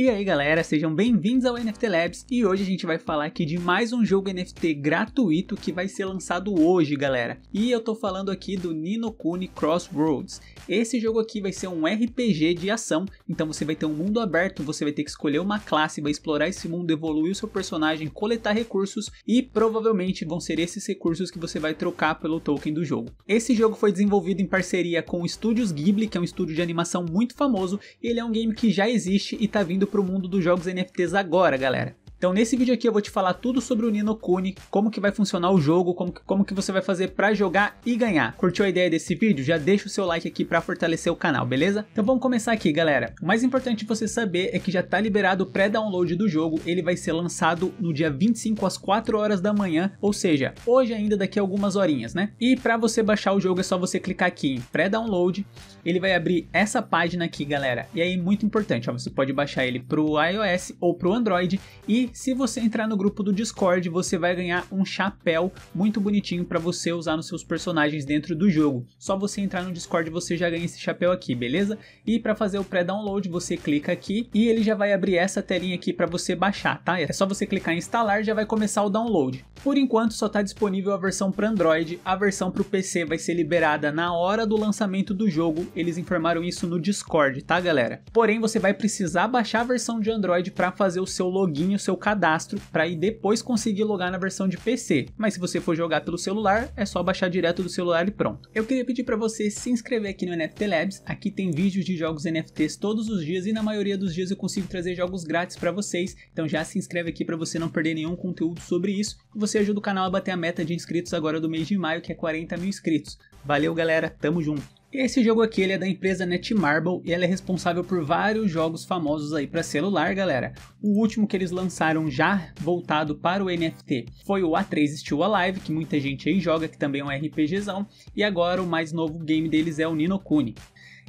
E aí galera, sejam bem-vindos ao NFT Labs e hoje a gente vai falar aqui de mais um jogo NFT gratuito que vai ser lançado hoje, galera. E eu tô falando aqui do Nino Kuni Crossroads. Esse jogo aqui vai ser um RPG de ação, então você vai ter um mundo aberto, você vai ter que escolher uma classe, vai explorar esse mundo, evoluir o seu personagem, coletar recursos e provavelmente vão ser esses recursos que você vai trocar pelo token do jogo. Esse jogo foi desenvolvido em parceria com o Studios Ghibli, que é um estúdio de animação muito famoso, ele é um game que já existe e tá vindo para o mundo dos jogos NFTs agora, galera. Então nesse vídeo aqui eu vou te falar tudo sobre o Nino Kuni, como que vai funcionar o jogo, como que, como que você vai fazer para jogar e ganhar. Curtiu a ideia desse vídeo? Já deixa o seu like aqui para fortalecer o canal, beleza? Então vamos começar aqui galera. O mais importante você saber é que já tá liberado o pré-download do jogo, ele vai ser lançado no dia 25 às 4 horas da manhã, ou seja, hoje ainda daqui a algumas horinhas né? E para você baixar o jogo é só você clicar aqui em pré-download, ele vai abrir essa página aqui galera. E aí muito importante, ó, você pode baixar ele pro iOS ou pro Android e se você entrar no grupo do Discord, você vai ganhar um chapéu muito bonitinho para você usar nos seus personagens dentro do jogo. Só você entrar no Discord você já ganha esse chapéu aqui, beleza? E para fazer o pré-download, você clica aqui e ele já vai abrir essa telinha aqui para você baixar, tá? É só você clicar em instalar, já vai começar o download. Por enquanto só está disponível a versão para Android, a versão para o PC vai ser liberada na hora do lançamento do jogo, eles informaram isso no Discord, tá galera? Porém você vai precisar baixar a versão de Android para fazer o seu login, o seu cadastro para ir depois conseguir logar na versão de PC. Mas se você for jogar pelo celular, é só baixar direto do celular e pronto. Eu queria pedir para você se inscrever aqui no NFT Labs. Aqui tem vídeos de jogos NFTs todos os dias e na maioria dos dias eu consigo trazer jogos grátis para vocês. Então já se inscreve aqui para você não perder nenhum conteúdo sobre isso e você ajuda o canal a bater a meta de inscritos agora do mês de maio, que é 40 mil inscritos. Valeu, galera. Tamo junto. Esse jogo aqui ele é da empresa Netmarble e ela é responsável por vários jogos famosos aí para celular, galera. O último que eles lançaram já voltado para o NFT foi o A3 Still Alive, que muita gente aí joga, que também é um RPGzão, e agora o mais novo game deles é o Nino Kuni.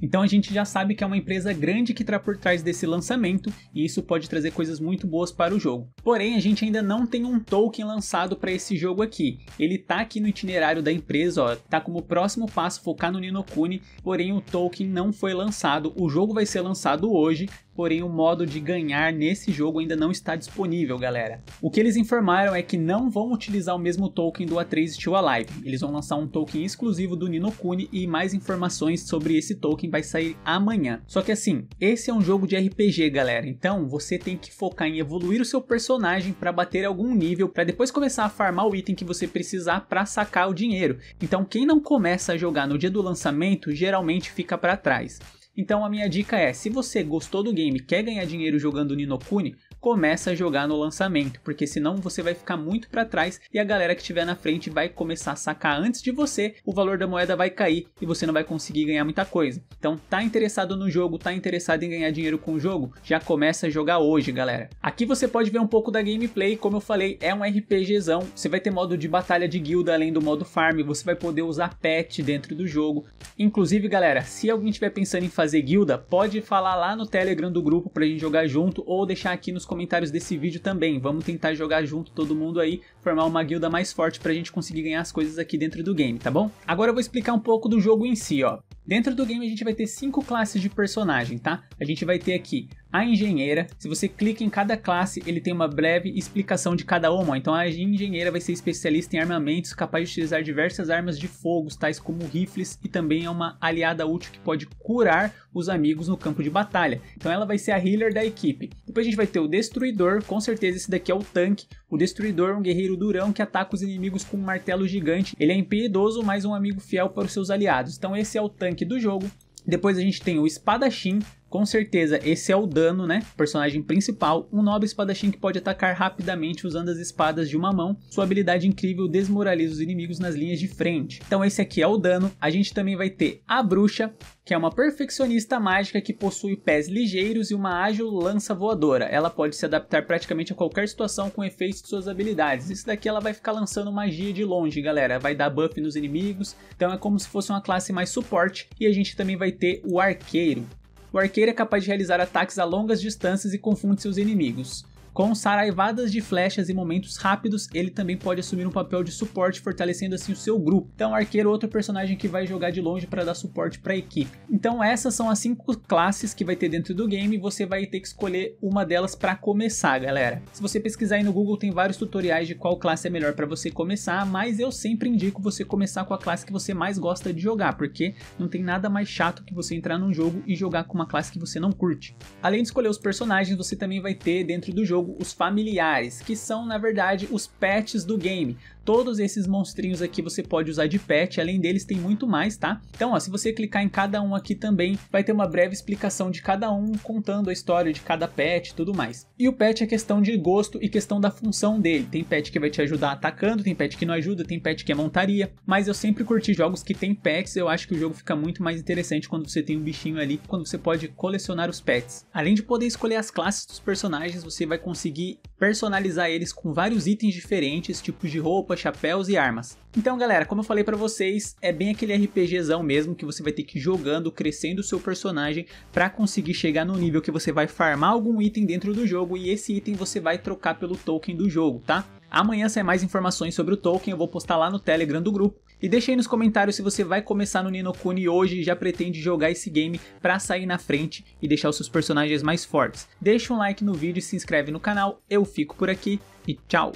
Então a gente já sabe que é uma empresa grande que está por trás desse lançamento e isso pode trazer coisas muito boas para o jogo. Porém, a gente ainda não tem um token lançado para esse jogo aqui. Ele tá aqui no itinerário da empresa, ó, tá como próximo passo focar no Ninokuni, porém o token não foi lançado. O jogo vai ser lançado hoje, porém o modo de ganhar nesse jogo ainda não está disponível, galera. O que eles informaram é que não vão utilizar o mesmo token do A3 Still Alive, eles vão lançar um token exclusivo do Nino Kuni e mais informações sobre esse token vai sair amanhã. Só que assim, esse é um jogo de RPG, galera, então você tem que focar em evoluir o seu personagem para bater algum nível para depois começar a farmar o item que você precisar para sacar o dinheiro. Então quem não começa a jogar no dia do lançamento geralmente fica para trás. Então a minha dica é, se você gostou do game, quer ganhar dinheiro jogando Ninokuni, começa a jogar no lançamento, porque senão você vai ficar muito para trás e a galera que estiver na frente vai começar a sacar antes de você, o valor da moeda vai cair e você não vai conseguir ganhar muita coisa. Então, tá interessado no jogo, tá interessado em ganhar dinheiro com o jogo? Já começa a jogar hoje, galera. Aqui você pode ver um pouco da gameplay, como eu falei, é um RPGzão. Você vai ter modo de batalha de guilda além do modo farm, você vai poder usar pet dentro do jogo. Inclusive, galera, se alguém estiver pensando em fazer guilda, pode falar lá no Telegram do grupo pra gente jogar junto ou deixar aqui nos comentários desse vídeo também. Vamos tentar jogar junto todo mundo aí, formar uma guilda mais forte pra gente conseguir ganhar as coisas aqui dentro do game, tá bom? Agora eu vou explicar um pouco do jogo em si, ó. Dentro do game a gente vai ter cinco classes de personagem, tá? A gente vai ter aqui a engenheira. Se você clica em cada classe, ele tem uma breve explicação de cada uma. Então a engenheira vai ser especialista em armamentos, capaz de utilizar diversas armas de fogo, tais como rifles, e também é uma aliada útil que pode curar os amigos no campo de batalha. Então ela vai ser a healer da equipe. Depois a gente vai ter o destruidor, com certeza esse daqui é o tanque. O destruidor é um guerreiro durão que ataca os inimigos com um martelo gigante. Ele é impiedoso, mas um amigo fiel para os seus aliados. Então esse é o tanque do jogo. Depois a gente tem o espadachim, com certeza, esse é o dano, né? Personagem principal, um nobre espadachim que pode atacar rapidamente usando as espadas de uma mão. Sua habilidade incrível desmoraliza os inimigos nas linhas de frente. Então esse aqui é o dano. A gente também vai ter a bruxa, que é uma perfeccionista mágica que possui pés ligeiros e uma ágil lança voadora. Ela pode se adaptar praticamente a qualquer situação com efeitos de suas habilidades. Isso daqui ela vai ficar lançando magia de longe, galera. Vai dar buff nos inimigos. Então é como se fosse uma classe mais suporte. E a gente também vai ter o arqueiro, o arqueiro é capaz de realizar ataques a longas distâncias e confunde seus inimigos. Com saraivadas de flechas e momentos rápidos, ele também pode assumir um papel de suporte, fortalecendo assim o seu grupo. Então, arqueiro é outro personagem que vai jogar de longe para dar suporte para a equipe. Então, essas são as cinco classes que vai ter dentro do game, você vai ter que escolher uma delas para começar, galera. Se você pesquisar aí no Google, tem vários tutoriais de qual classe é melhor para você começar, mas eu sempre indico você começar com a classe que você mais gosta de jogar, porque não tem nada mais chato que você entrar num jogo e jogar com uma classe que você não curte. Além de escolher os personagens, você também vai ter dentro do jogo os familiares, que são na verdade os pets do game, todos esses monstrinhos aqui você pode usar de pet, além deles tem muito mais, tá? Então, ó, se você clicar em cada um aqui também, vai ter uma breve explicação de cada um, contando a história de cada pet e tudo mais. E o pet é questão de gosto e questão da função dele. Tem pet que vai te ajudar atacando, tem pet que não ajuda, tem pet que é montaria, mas eu sempre curti jogos que tem pets, eu acho que o jogo fica muito mais interessante quando você tem um bichinho ali, quando você pode colecionar os pets. Além de poder escolher as classes dos personagens, você vai conseguir personalizar eles com vários itens diferentes, tipos de roupa, chapéus e armas. Então, galera, como eu falei para vocês, é bem aquele RPGzão mesmo que você vai ter que ir jogando, crescendo o seu personagem para conseguir chegar no nível que você vai farmar algum item dentro do jogo e esse item você vai trocar pelo token do jogo, tá? Amanhã sai mais informações sobre o token, eu vou postar lá no Telegram do grupo. E deixa aí nos comentários se você vai começar no Ninokuni hoje e já pretende jogar esse game pra sair na frente e deixar os seus personagens mais fortes. Deixa um like no vídeo e se inscreve no canal, eu fico por aqui e tchau!